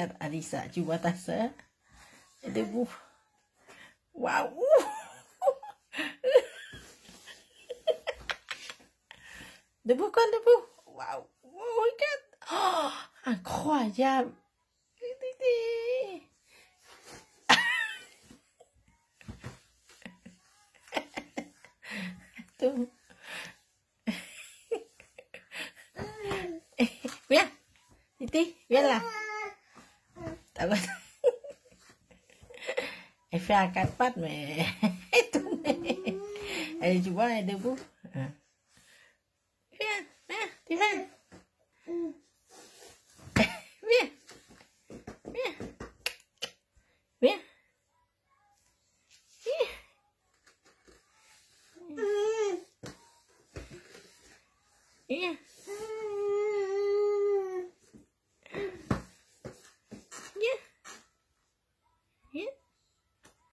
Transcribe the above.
dekat Arisa cuba tasa. Ada eh. bu. Wow. Debu kan debu. Wow. Wow, kan. Oh, incroyable. Ah, Didi. Tu. Ya. Didi, biarlah. elle fait à quatre pattes, mais elle Elle est, tu vois, elle est debout. Ah. Viens, viens, ah, tu viens. Viens, viens, viens. Viens. Viens. Yeah.